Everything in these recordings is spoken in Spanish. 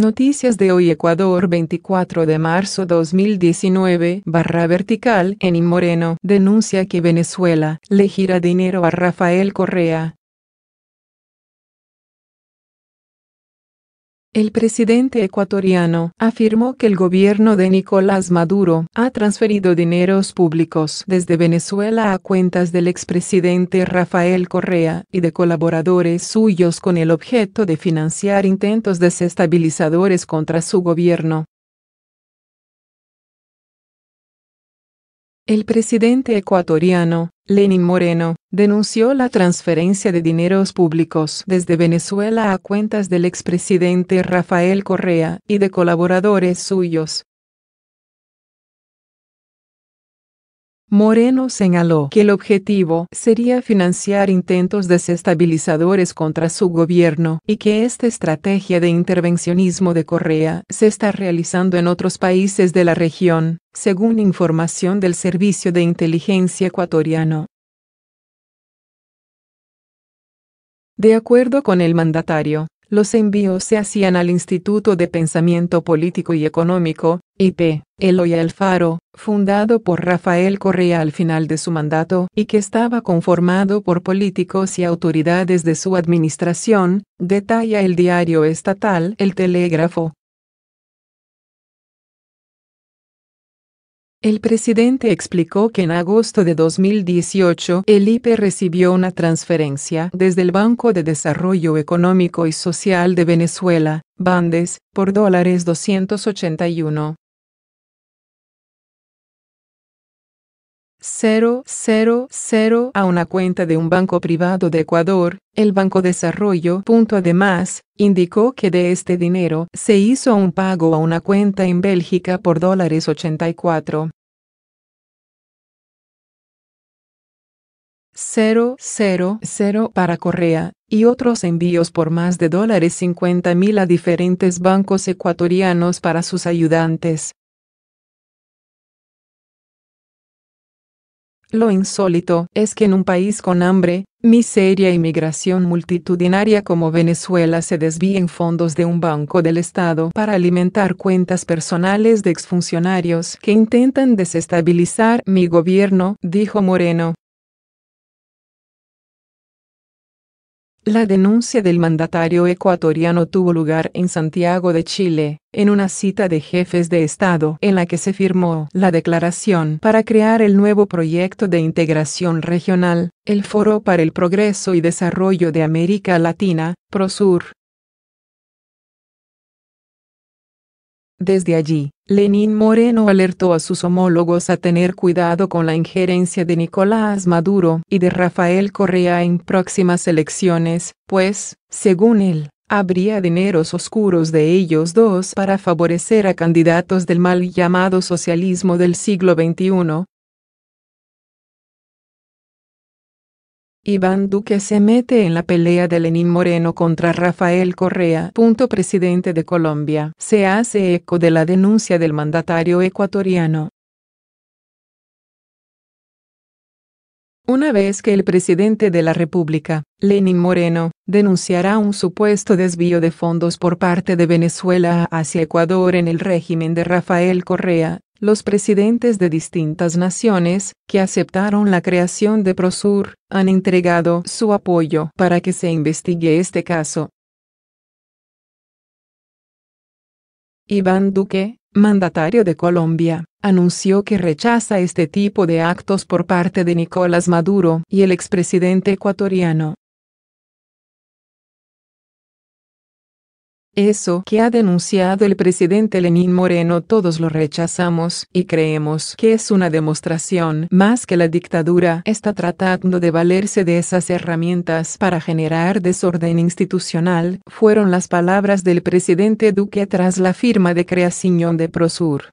Noticias de hoy Ecuador 24 de marzo 2019 barra vertical Eni Moreno denuncia que Venezuela le gira dinero a Rafael Correa. El presidente ecuatoriano afirmó que el gobierno de Nicolás Maduro ha transferido dineros públicos desde Venezuela a cuentas del expresidente Rafael Correa y de colaboradores suyos con el objeto de financiar intentos desestabilizadores contra su gobierno. El presidente ecuatoriano, Lenín Moreno, denunció la transferencia de dineros públicos desde Venezuela a cuentas del expresidente Rafael Correa y de colaboradores suyos, Moreno señaló que el objetivo sería financiar intentos desestabilizadores contra su gobierno y que esta estrategia de intervencionismo de Correa se está realizando en otros países de la región, según información del Servicio de Inteligencia Ecuatoriano. De acuerdo con el mandatario, los envíos se hacían al Instituto de Pensamiento Político y Económico, IP, Eloy Alfaro, fundado por Rafael Correa al final de su mandato y que estaba conformado por políticos y autoridades de su administración, detalla el diario estatal El Telégrafo. El presidente explicó que en agosto de 2018 el IPE recibió una transferencia desde el Banco de Desarrollo Económico y Social de Venezuela, Bandes, por dólares 281. 000 a una cuenta de un banco privado de Ecuador, el Banco Desarrollo. Además, indicó que de este dinero se hizo un pago a una cuenta en Bélgica por dólares 84. 000 para Correa, y otros envíos por más de dólares 50 mil a diferentes bancos ecuatorianos para sus ayudantes. Lo insólito es que en un país con hambre, miseria y migración multitudinaria como Venezuela se desvíen fondos de un banco del Estado para alimentar cuentas personales de exfuncionarios que intentan desestabilizar mi gobierno, dijo Moreno. La denuncia del mandatario ecuatoriano tuvo lugar en Santiago de Chile, en una cita de jefes de Estado en la que se firmó la declaración para crear el nuevo proyecto de integración regional, el Foro para el Progreso y Desarrollo de América Latina, PROSUR, Desde allí, Lenín Moreno alertó a sus homólogos a tener cuidado con la injerencia de Nicolás Maduro y de Rafael Correa en próximas elecciones, pues, según él, habría dineros oscuros de ellos dos para favorecer a candidatos del mal llamado socialismo del siglo XXI, Iván Duque se mete en la pelea de Lenín Moreno contra Rafael Correa. presidente de Colombia. Se hace eco de la denuncia del mandatario ecuatoriano. Una vez que el presidente de la República, Lenín Moreno, denunciará un supuesto desvío de fondos por parte de Venezuela hacia Ecuador en el régimen de Rafael Correa, los presidentes de distintas naciones, que aceptaron la creación de Prosur, han entregado su apoyo para que se investigue este caso. Iván Duque, mandatario de Colombia, anunció que rechaza este tipo de actos por parte de Nicolás Maduro y el expresidente ecuatoriano. Eso que ha denunciado el presidente Lenín Moreno todos lo rechazamos y creemos que es una demostración más que la dictadura está tratando de valerse de esas herramientas para generar desorden institucional, fueron las palabras del presidente Duque tras la firma de creación de Prosur.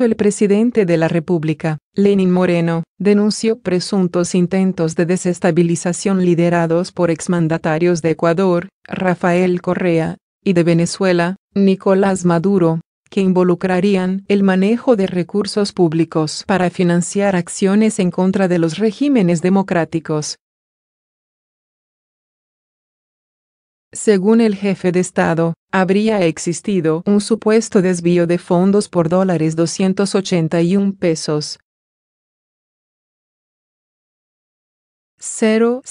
El presidente de la República, Lenin Moreno, denunció presuntos intentos de desestabilización liderados por exmandatarios de Ecuador, Rafael Correa, y de Venezuela, Nicolás Maduro, que involucrarían el manejo de recursos públicos para financiar acciones en contra de los regímenes democráticos. Según el jefe de Estado, habría existido un supuesto desvío de fondos por dólares 281 pesos. 000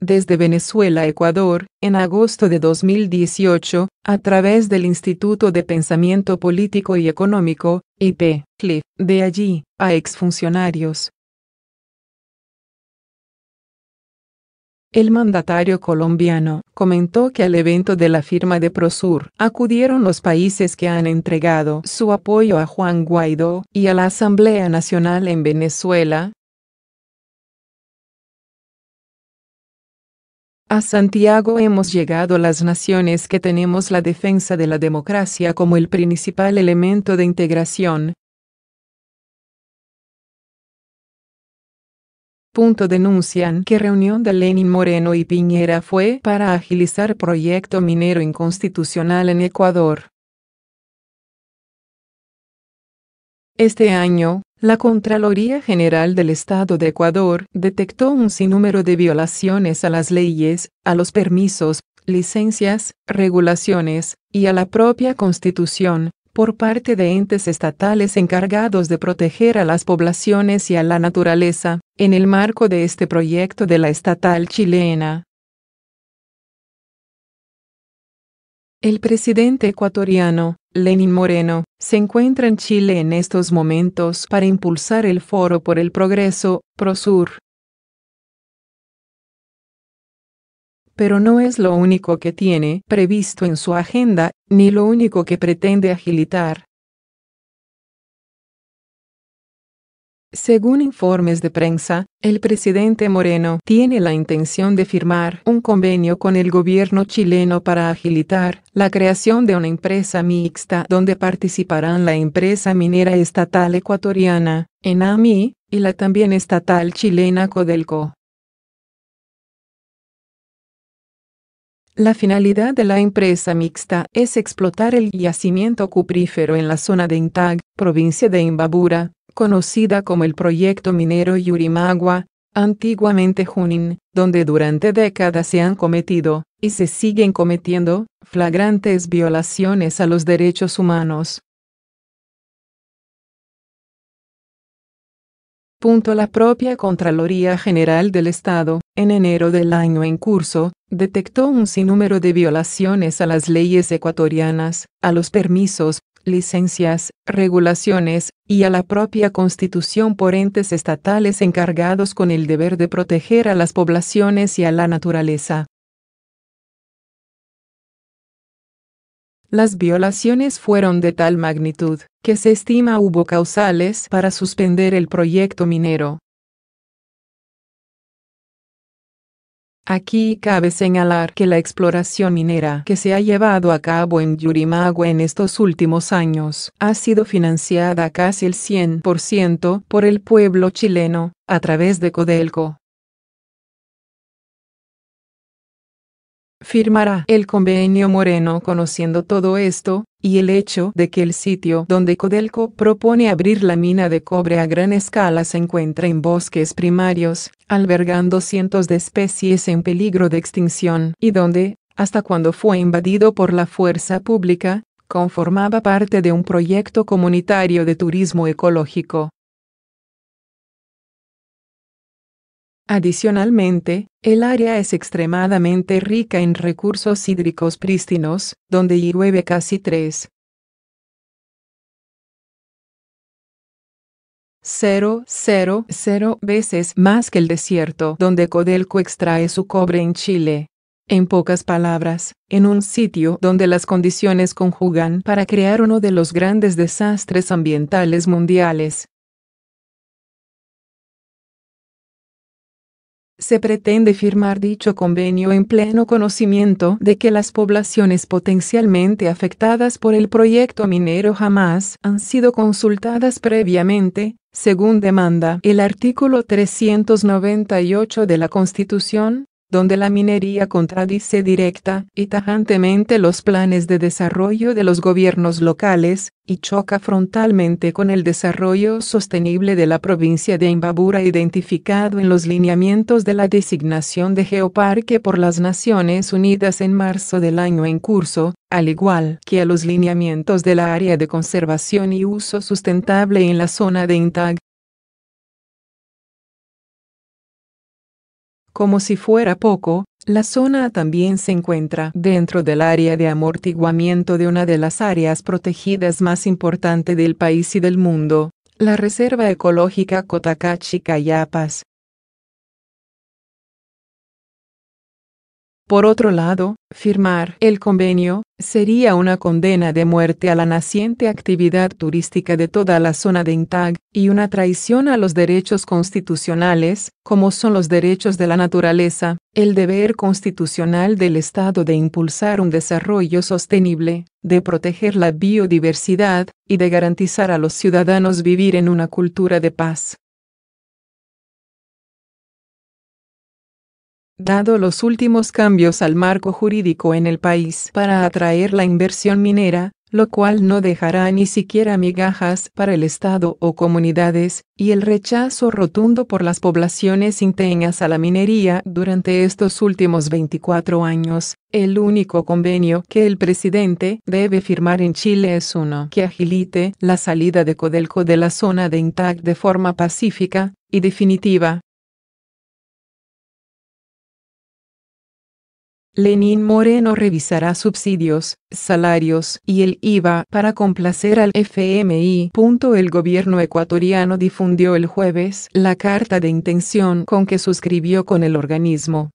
desde Venezuela a Ecuador, en agosto de 2018, a través del Instituto de Pensamiento Político y Económico, IP, Cliff, e, de allí, a exfuncionarios, El mandatario colombiano comentó que al evento de la firma de Prosur acudieron los países que han entregado su apoyo a Juan Guaidó y a la Asamblea Nacional en Venezuela. A Santiago hemos llegado las naciones que tenemos la defensa de la democracia como el principal elemento de integración, Punto denuncian que reunión de Lenin Moreno y Piñera fue para agilizar proyecto minero inconstitucional en Ecuador. Este año, la Contraloría General del Estado de Ecuador detectó un sinnúmero de violaciones a las leyes, a los permisos, licencias, regulaciones, y a la propia Constitución, por parte de entes estatales encargados de proteger a las poblaciones y a la naturaleza, en el marco de este proyecto de la estatal chilena. El presidente ecuatoriano, Lenin Moreno, se encuentra en Chile en estos momentos para impulsar el Foro por el Progreso, PROSUR, pero no es lo único que tiene previsto en su agenda, ni lo único que pretende agilitar. Según informes de prensa, el presidente Moreno tiene la intención de firmar un convenio con el gobierno chileno para agilitar la creación de una empresa mixta donde participarán la empresa minera estatal ecuatoriana, ENAMI, y la también estatal chilena Codelco. La finalidad de la empresa mixta es explotar el yacimiento cuprífero en la zona de Intag, provincia de Imbabura, conocida como el proyecto minero Yurimagua, antiguamente Junín, donde durante décadas se han cometido, y se siguen cometiendo, flagrantes violaciones a los derechos humanos, la propia Contraloría General del Estado, en enero del año en curso, detectó un sinnúmero de violaciones a las leyes ecuatorianas, a los permisos, licencias, regulaciones, y a la propia Constitución por entes estatales encargados con el deber de proteger a las poblaciones y a la naturaleza. Las violaciones fueron de tal magnitud, que se estima hubo causales para suspender el proyecto minero. Aquí cabe señalar que la exploración minera que se ha llevado a cabo en Yurimagua en estos últimos años ha sido financiada casi el 100% por el pueblo chileno, a través de Codelco. firmará el convenio Moreno conociendo todo esto, y el hecho de que el sitio donde Codelco propone abrir la mina de cobre a gran escala se encuentra en bosques primarios, albergando cientos de especies en peligro de extinción, y donde, hasta cuando fue invadido por la fuerza pública, conformaba parte de un proyecto comunitario de turismo ecológico. Adicionalmente, el área es extremadamente rica en recursos hídricos prístinos, donde llueve casi 3. veces más que el desierto donde Codelco extrae su cobre en Chile. En pocas palabras, en un sitio donde las condiciones conjugan para crear uno de los grandes desastres ambientales mundiales, se pretende firmar dicho convenio en pleno conocimiento de que las poblaciones potencialmente afectadas por el proyecto minero jamás han sido consultadas previamente, según demanda el artículo 398 de la Constitución, donde la minería contradice directa y tajantemente los planes de desarrollo de los gobiernos locales, y choca frontalmente con el desarrollo sostenible de la provincia de Imbabura identificado en los lineamientos de la designación de geoparque por las Naciones Unidas en marzo del año en curso, al igual que a los lineamientos de la área de conservación y uso sustentable en la zona de Intag, Como si fuera poco, la zona también se encuentra dentro del área de amortiguamiento de una de las áreas protegidas más importantes del país y del mundo, la Reserva Ecológica Cotacachi-Cayapas, Por otro lado, firmar el convenio sería una condena de muerte a la naciente actividad turística de toda la zona de Intag y una traición a los derechos constitucionales, como son los derechos de la naturaleza, el deber constitucional del Estado de impulsar un desarrollo sostenible, de proteger la biodiversidad y de garantizar a los ciudadanos vivir en una cultura de paz. Dado los últimos cambios al marco jurídico en el país para atraer la inversión minera, lo cual no dejará ni siquiera migajas para el Estado o comunidades, y el rechazo rotundo por las poblaciones inteñas a la minería durante estos últimos 24 años, el único convenio que el presidente debe firmar en Chile es uno que agilite la salida de Codelco de la zona de Intac de forma pacífica y definitiva, Lenín Moreno revisará subsidios, salarios y el IVA para complacer al FMI. El gobierno ecuatoriano difundió el jueves la carta de intención con que suscribió con el organismo.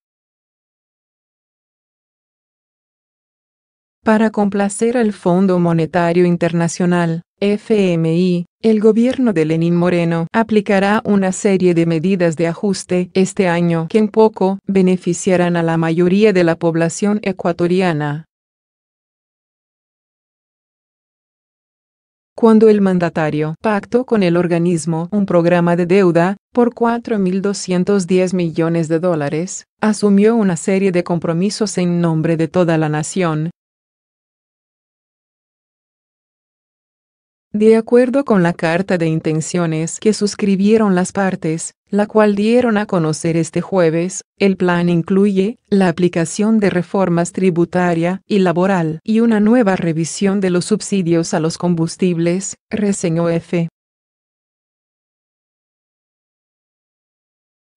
Para complacer al Fondo Monetario Internacional, FMI, el gobierno de Lenín Moreno aplicará una serie de medidas de ajuste este año que en poco beneficiarán a la mayoría de la población ecuatoriana. Cuando el mandatario pactó con el organismo un programa de deuda por 4.210 millones de dólares, asumió una serie de compromisos en nombre de toda la nación, De acuerdo con la carta de intenciones que suscribieron las partes, la cual dieron a conocer este jueves, el plan incluye la aplicación de reformas tributaria y laboral y una nueva revisión de los subsidios a los combustibles, reseñó F.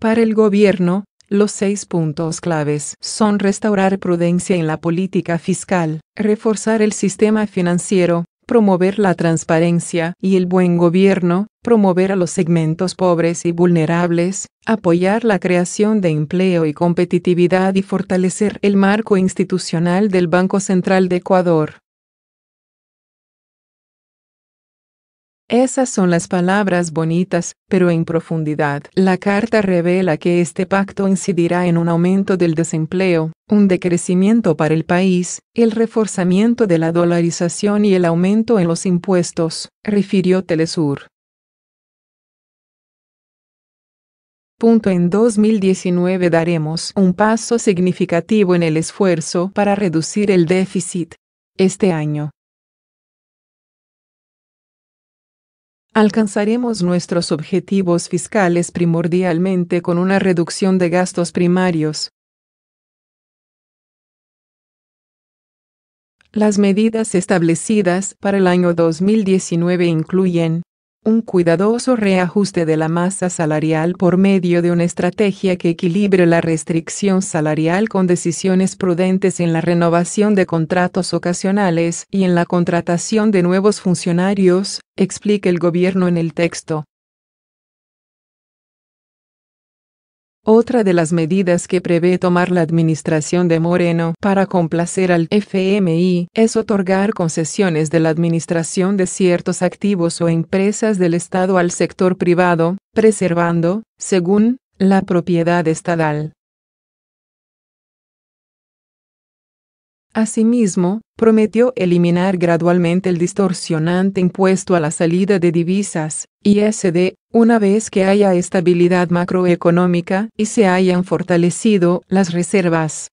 Para el gobierno, los seis puntos claves son restaurar prudencia en la política fiscal, reforzar el sistema financiero, promover la transparencia y el buen gobierno, promover a los segmentos pobres y vulnerables, apoyar la creación de empleo y competitividad y fortalecer el marco institucional del Banco Central de Ecuador. Esas son las palabras bonitas, pero en profundidad. La carta revela que este pacto incidirá en un aumento del desempleo, un decrecimiento para el país, el reforzamiento de la dolarización y el aumento en los impuestos, refirió Telesur. Punto en 2019 daremos un paso significativo en el esfuerzo para reducir el déficit. Este año, Alcanzaremos nuestros objetivos fiscales primordialmente con una reducción de gastos primarios. Las medidas establecidas para el año 2019 incluyen un cuidadoso reajuste de la masa salarial por medio de una estrategia que equilibre la restricción salarial con decisiones prudentes en la renovación de contratos ocasionales y en la contratación de nuevos funcionarios, explica el gobierno en el texto. Otra de las medidas que prevé tomar la administración de Moreno para complacer al FMI es otorgar concesiones de la administración de ciertos activos o empresas del Estado al sector privado, preservando, según, la propiedad estatal. Asimismo, prometió eliminar gradualmente el distorsionante impuesto a la salida de divisas, ISD, una vez que haya estabilidad macroeconómica y se hayan fortalecido las reservas.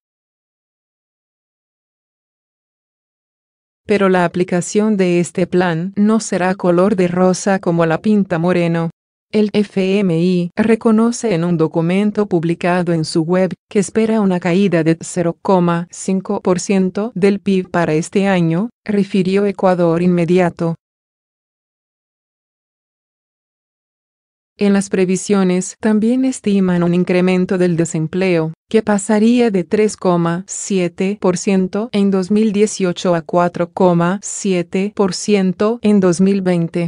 Pero la aplicación de este plan no será color de rosa como la pinta Moreno. El FMI reconoce en un documento publicado en su web que espera una caída de 0,5% del PIB para este año, refirió Ecuador inmediato. En las previsiones también estiman un incremento del desempleo, que pasaría de 3,7% en 2018 a 4,7% en 2020.